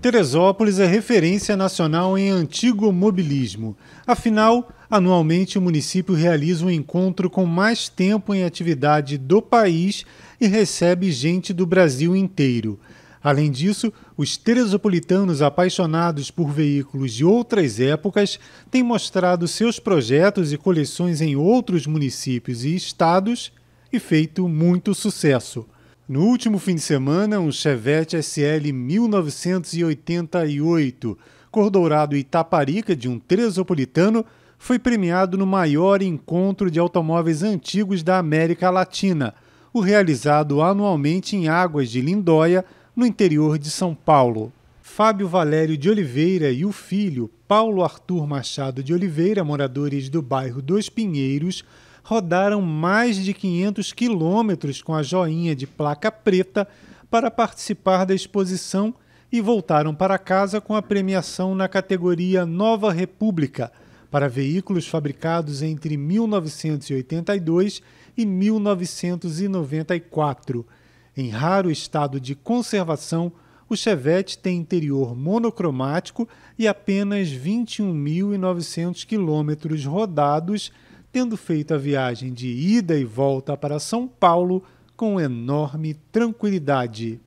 Teresópolis é referência nacional em antigo mobilismo. Afinal, anualmente o município realiza um encontro com mais tempo em atividade do país e recebe gente do Brasil inteiro. Além disso, os teresopolitanos apaixonados por veículos de outras épocas têm mostrado seus projetos e coleções em outros municípios e estados e feito muito sucesso. No último fim de semana, um Chevette SL 1988, cor dourado Itaparica de um Tresopolitano, foi premiado no maior encontro de automóveis antigos da América Latina, o realizado anualmente em Águas de Lindóia, no interior de São Paulo. Fábio Valério de Oliveira e o filho, Paulo Arthur Machado de Oliveira, moradores do bairro dos Pinheiros, rodaram mais de 500 quilômetros com a joinha de placa preta para participar da exposição e voltaram para casa com a premiação na categoria Nova República para veículos fabricados entre 1982 e 1994. Em raro estado de conservação, o Chevette tem interior monocromático e apenas 21.900 quilômetros rodados tendo feito a viagem de ida e volta para São Paulo com enorme tranquilidade.